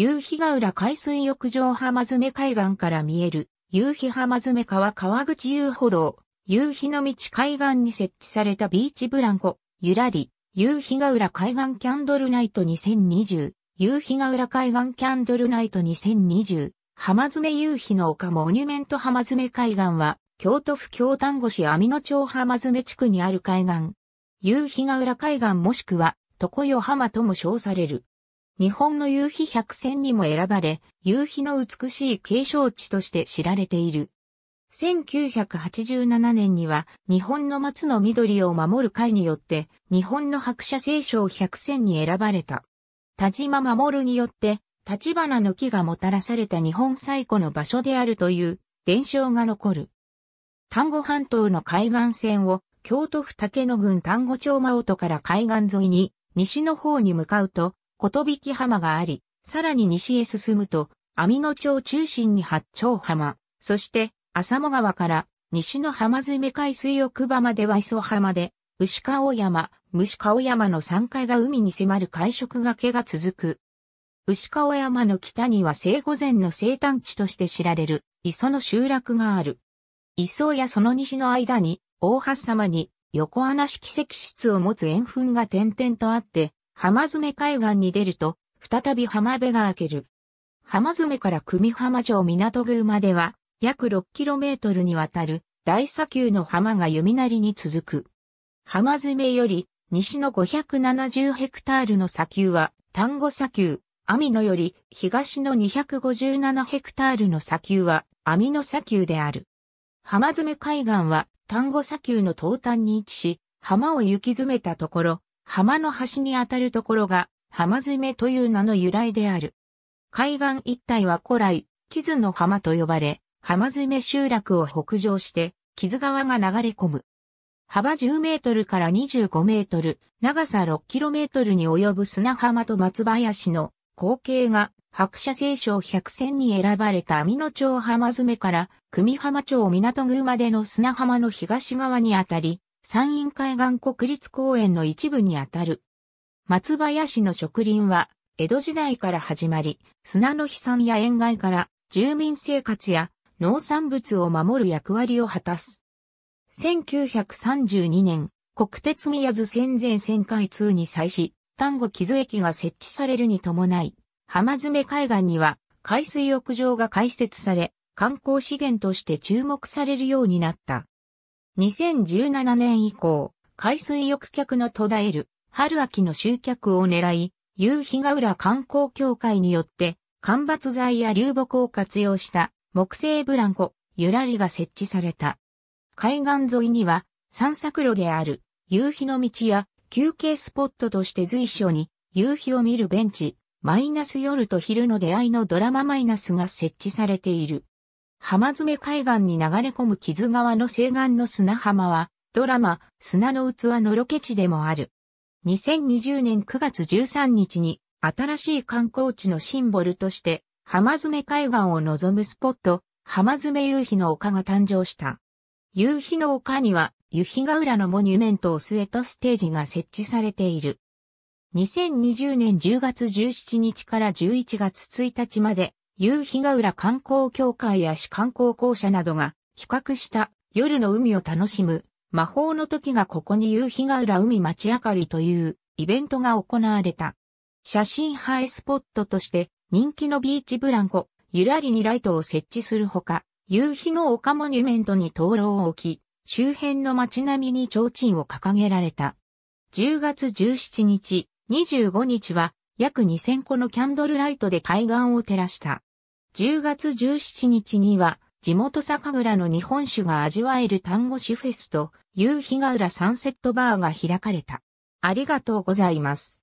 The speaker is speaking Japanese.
夕日ヶ浦海水浴場浜詰海岸から見える、夕日浜詰川川口遊歩道、夕日の道海岸に設置されたビーチブランコ、ゆらり、夕日ヶ浦海岸キャンドルナイト2020、夕日ヶ浦海岸キャンドルナイト2020、浜詰夕日の丘モニュメント浜詰海岸は、京都府京丹後市網野町浜詰地区にある海岸。夕日ヶ浦海岸もしくは、常世浜とも称される。日本の夕日百選にも選ばれ、夕日の美しい景勝地として知られている。1987年には日本の松の緑を守る会によって日本の白車聖書百選に選ばれた。田島守によって立花の木がもたらされた日本最古の場所であるという伝承が残る。丹後半島の海岸線を京都府竹野郡丹後町真音から海岸沿いに西の方に向かうとことびき浜があり、さらに西へ進むと、網野町中心に八丁浜、そして浅間川から西の浜詰海水浴場までは磯浜で、牛顔山、虫顔山の3階が海に迫る海食崖が続く。牛顔山の北には生後前の生誕地として知られる磯の集落がある。磯やその西の間に、大橋様に横穴式石室を持つ円墳が点々とあって、浜爪海岸に出ると、再び浜辺が開ける。浜爪から久美浜城港宮までは、約 6km にわたる大砂丘の浜が弓なりに続く。浜爪より西の570ヘクタールの砂丘は丹後砂丘、網野より東の257ヘクタールの砂丘は網野砂丘である。浜爪海岸は丹後砂丘の東端に位置し、浜を行き詰めたところ、浜の端にあたるところが、浜爪という名の由来である。海岸一帯は古来、木津の浜と呼ばれ、浜爪集落を北上して、木津川が流れ込む。幅10メートルから25メートル、長さ6キロメートルに及ぶ砂浜と松林の光景が白車聖書100選に選ばれた網野町浜爪から、久美浜町港宮までの砂浜の東側にあたり、山陰海岸国立公園の一部にあたる。松林の植林は、江戸時代から始まり、砂の飛散や塩害から住民生活や農産物を守る役割を果たす。1932年、国鉄宮津戦前線開通に際し、丹後木津駅が設置されるに伴い、浜爪海岸には海水浴場が開設され、観光資源として注目されるようになった。2017年以降、海水浴客の途絶える春秋の集客を狙い、夕日ヶ浦観光協会によって、間伐材や流木を活用した木製ブランコ、ゆらりが設置された。海岸沿いには散策路である夕日の道や休憩スポットとして随所に夕日を見るベンチ、マイナス夜と昼の出会いのドラママイナスが設置されている。浜爪海岸に流れ込む木津川の西岸の砂浜は、ドラマ、砂の器のロケ地でもある。2020年9月13日に、新しい観光地のシンボルとして、浜爪海岸を望むスポット、浜爪夕日の丘が誕生した。夕日の丘には、夕日ヶ浦のモニュメントを据えたステージが設置されている。2020年10月17日から11月1日まで、夕日ヶ浦観光協会や市観光公社などが企画した夜の海を楽しむ魔法の時がここに夕日ヶ浦海町明かりというイベントが行われた。写真映えスポットとして人気のビーチブランコ、ゆらりにライトを設置するほか、夕日の丘モニュメントに灯籠を置き、周辺の街並みに提灯を掲げられた。10月17日、25日は約2000個のキャンドルライトで海岸を照らした。10月17日には、地元酒蔵の日本酒が味わえる単語酒フェスと、夕日ヶ浦サンセットバーが開かれた。ありがとうございます。